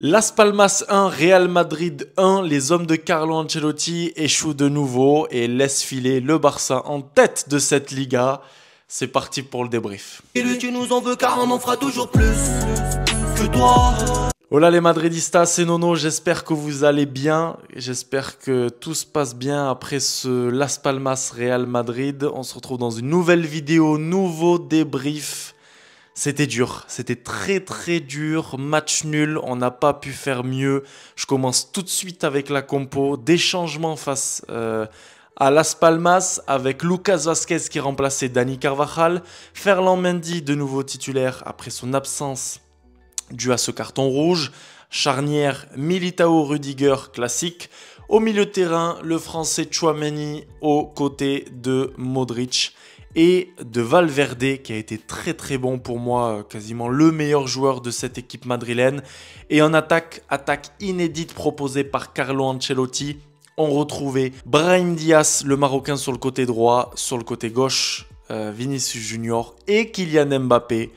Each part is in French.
Las Palmas 1, Real Madrid 1, les hommes de Carlo Ancelotti échouent de nouveau et laissent filer le Barça en tête de cette Liga. C'est parti pour le débrief. tu nous en veux car on en fera toujours plus que toi. Hola les Madridistas, c'est Nono, j'espère que vous allez bien, j'espère que tout se passe bien après ce Las Palmas Real Madrid. On se retrouve dans une nouvelle vidéo, nouveau débrief c'était dur, c'était très très dur, match nul, on n'a pas pu faire mieux. Je commence tout de suite avec la compo, des changements face euh, à Las Palmas avec Lucas Vasquez qui remplaçait Dani Carvajal, Ferland Mendy de nouveau titulaire après son absence due à ce carton rouge, charnière Militao Rudiger classique, au milieu de terrain le français Chouameni aux côtés de Modric et de Valverde qui a été très très bon pour moi, euh, quasiment le meilleur joueur de cette équipe madrilène. Et en attaque, attaque inédite proposée par Carlo Ancelotti, on retrouvait Brahim Diaz, le Marocain sur le côté droit, sur le côté gauche, euh, Vinicius Junior et Kylian Mbappé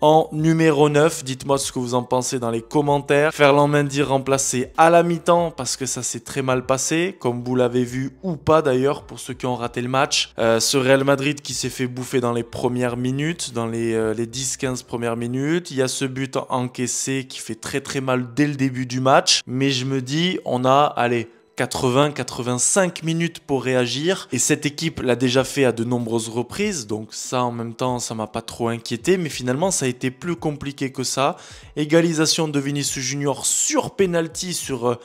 en numéro 9. Dites-moi ce que vous en pensez dans les commentaires. Ferland Mendy remplacé à la mi-temps parce que ça s'est très mal passé, comme vous l'avez vu ou pas d'ailleurs pour ceux qui ont raté le match. Euh, ce Real Madrid qui s'est fait bouffer dans les premières minutes, dans les, euh, les 10-15 premières minutes. Il y a ce but encaissé qui fait très très mal dès le début du match. Mais je me dis, on a, allez, 80-85 minutes pour réagir. Et cette équipe l'a déjà fait à de nombreuses reprises, donc ça en même temps ça m'a pas trop inquiété, mais finalement ça a été plus compliqué que ça. Égalisation de Vinicius Junior sur penalty sur...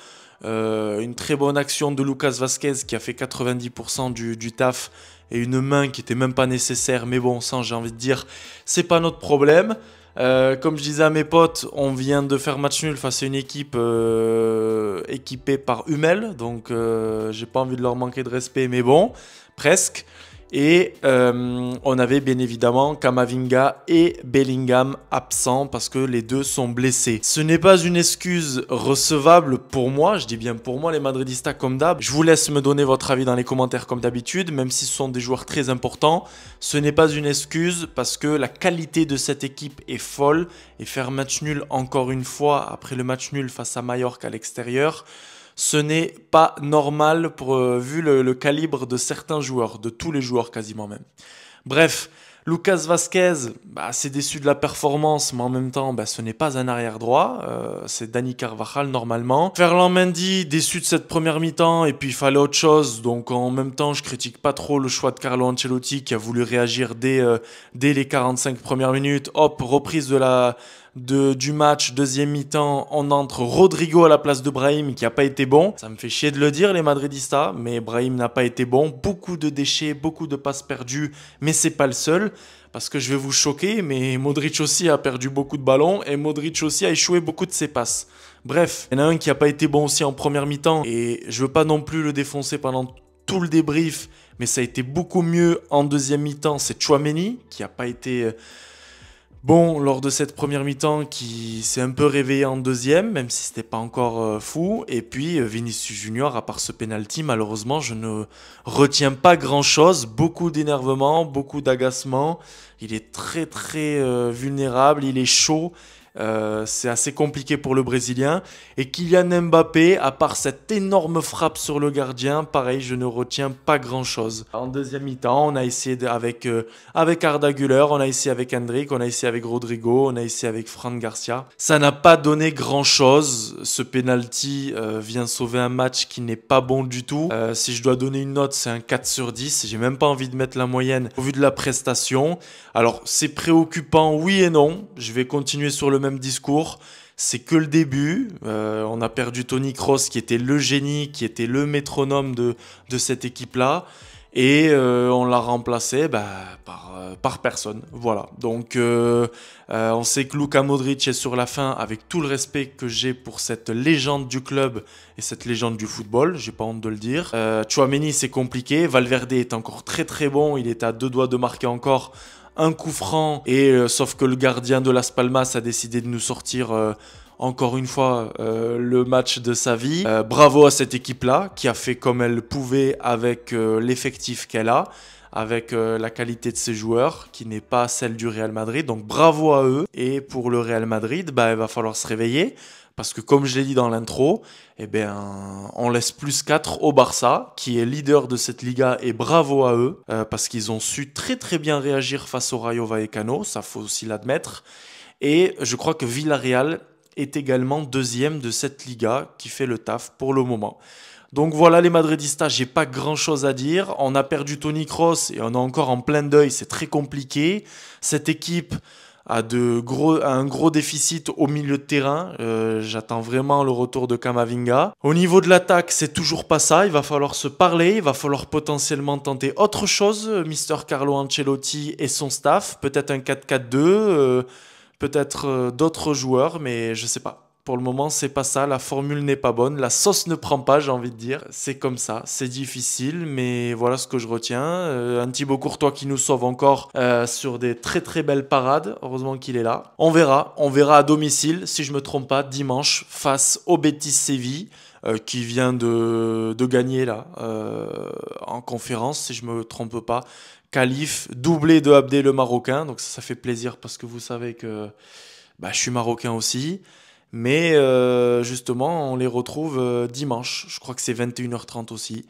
Euh, une très bonne action de Lucas Vasquez qui a fait 90% du, taf et une main qui était même pas nécessaire, mais bon ça j'ai envie de dire, c'est pas notre problème. Euh, comme je disais à mes potes, on vient de faire match nul face à une équipe euh, équipée par Hummel, donc euh, j'ai pas envie de leur manquer de respect, mais bon, presque. Et euh, on avait bien évidemment Kamavinga et Bellingham absents parce que les deux sont blessés. Ce n'est pas une excuse recevable pour moi, je dis bien pour moi les Madridistas comme d'hab. Je vous laisse me donner votre avis dans les commentaires comme d'habitude, même si ce sont des joueurs très importants. Ce n'est pas une excuse parce que la qualité de cette équipe est folle et faire match nul encore une fois après le match nul face à Mallorca à l'extérieur. Ce n'est pas normal pour, euh, vu le, calibre de certains joueurs, de tous les joueurs quasiment même. Bref, Lucas Vasquez, bah, c'est déçu de la performance, mais en même temps, bah, ce n'est pas un arrière droit. Euh, c'est Dani Carvajal normalement. Ferland Mendy, déçu de cette première mi-temps, et puis il fallait autre chose. Donc en même temps, je critique pas trop le choix de Carlo Ancelotti qui a voulu réagir dès, euh, dès les 45 premières minutes. Hop, reprise de la de, du match, deuxième mi-temps, on entre Rodrigo à la place de Brahim qui n'a pas été bon. Ça me fait chier de le dire les Madridistas, mais Brahim n'a pas été bon. Beaucoup de déchets, beaucoup de passes perdues, mais c'est pas le seul. Parce que je vais vous choquer, mais Modric aussi a perdu beaucoup de ballons et Modric aussi a échoué beaucoup de ses passes. Bref, il y en a un qui n'a pas été bon aussi en première mi-temps et je veux pas non plus le défoncer pendant tout le débrief, mais ça a été beaucoup mieux en deuxième mi-temps. C'est Chouameni qui n'a pas été... Euh, Bon, lors de cette première mi-temps qui s'est un peu réveillée en deuxième, même si c'était pas encore euh, fou, et puis euh, Vinicius Junior, à part ce penalty, malheureusement, je ne retiens pas grand-chose, beaucoup d'énervement, beaucoup d'agacement. Il est très très euh, vulnérable, il est chaud, euh, c'est assez compliqué pour le Brésilien. Et Kylian Mbappé, à part cette énorme frappe sur le gardien, pareil, je ne retiens pas grand-chose. En deuxième mi-temps, on a essayé avec, euh, avec Arda Güler, on a essayé avec Hendrik, on a essayé avec Rodrigo, on a essayé avec Franck Garcia. Ça n'a pas donné grand-chose. Ce penalty euh, vient sauver un match qui n'est pas bon du tout. si je dois donner une note, c'est un 4 sur 10. J'ai même pas envie de mettre la moyenne au vu de la prestation. Alors, c'est préoccupant, oui et non. Je vais continuer sur le même discours. C'est que le début. Euh, on a perdu Tony Cross, qui était le génie, qui était le métronome de, de cette équipe-là. Et euh, on l'a remplacé bah, par, euh, par, personne. Voilà. Donc, on sait que Luka Modric est sur la fin, avec tout le respect que j'ai pour cette légende du club et cette légende du football. J'ai pas honte de le dire. Chouameni, c'est compliqué. Valverde est encore très très bon. Il est à deux doigts de marquer encore un coup franc. Et euh, sauf que le gardien de Las Palmas a décidé de nous sortir. Euh, encore une fois, euh, le match de sa vie. bravo à cette équipe-là qui a fait comme elle pouvait avec l'effectif qu'elle a avec euh, la qualité de ses joueurs qui n'est pas celle du Real Madrid. Donc bravo à eux. Et pour le Real Madrid, bah, il va falloir se réveiller parce que comme je l'ai dit dans l'intro, eh on laisse plus 4 au Barça, qui est leader de cette Liga, et bravo à eux, euh, parce qu'ils ont su très très bien réagir face au Rayo Vallecano, ça faut aussi l'admettre. Et je crois que Villarreal est également deuxième de cette Liga, qui fait le taf pour le moment. Donc voilà les Madridistas, j'ai pas grand chose à dire. On a perdu Tony Cross et on est encore en plein deuil, c'est très compliqué. Cette équipe a, un gros déficit au milieu de terrain. Euh, j'attends vraiment le retour de Kamavinga. Au niveau de l'attaque, c'est toujours pas ça. Il va falloir se parler, il va falloir potentiellement tenter autre chose. Euh, mister Carlo Ancelotti et son staff, peut-être un 4-4-2, euh, peut-être d'autres joueurs, mais je sais pas. Pour le moment, c'est pas ça. La formule n'est pas bonne. La sauce ne prend pas, j'ai envie de dire. C'est comme ça. C'est difficile, mais voilà ce que je retiens. Euh, un Thibaut Courtois qui nous sauve encore euh, sur des très très belles parades. Heureusement qu'il est là. On verra. On verra à domicile, si je me trompe pas, dimanche face au Betis Séville. Euh, qui vient de, gagner là en conférence, si je ne me trompe pas. Calife, doublé de Abdé le Marocain, donc ça, fait plaisir parce que vous savez que bah, je suis marocain aussi. Mais euh, justement, on les retrouve euh, dimanche, je crois que c'est 21h30 aussi,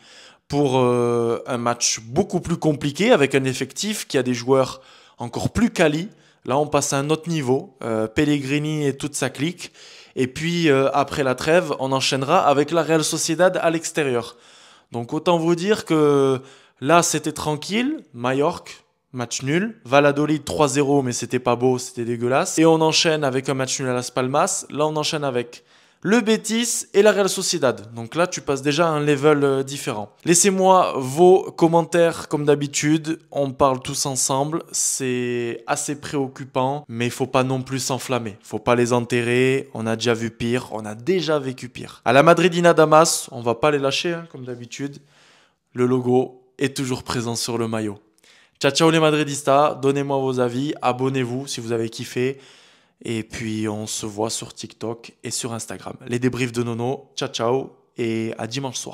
pour euh, un match beaucoup plus compliqué avec un effectif qui a des joueurs encore plus quali. Là, on passe à un autre niveau. Pellegrini et toute sa clique. Et puis, après la trêve, on enchaînera avec la Real Sociedad à l'extérieur. Donc, autant vous dire que là, c'était tranquille. Mallorca, match nul. Valadolid 3-0, mais c'était pas beau, c'était dégueulasse. Et on enchaîne avec un match nul à Las Palmas. Là, on enchaîne avec le Betis et la Real Sociedad. Donc là, tu passes déjà à un level euh, différent. Laissez-moi vos commentaires comme d'habitude. On parle tous ensemble. C'est assez préoccupant, mais il faut pas non plus s'enflammer. Faut pas les enterrer. On a déjà vu pire. On a déjà vécu pire. À la Madridina Damas, on va pas les lâcher, hein, comme d'habitude. Le logo est toujours présent sur le maillot. Ciao, ciao les Madridistas. Donnez-moi vos avis. Abonnez-vous si vous avez kiffé. Et puis, on se voit sur TikTok et sur Instagram. Les débriefs de Nono. Ciao, ciao. Et à dimanche soir.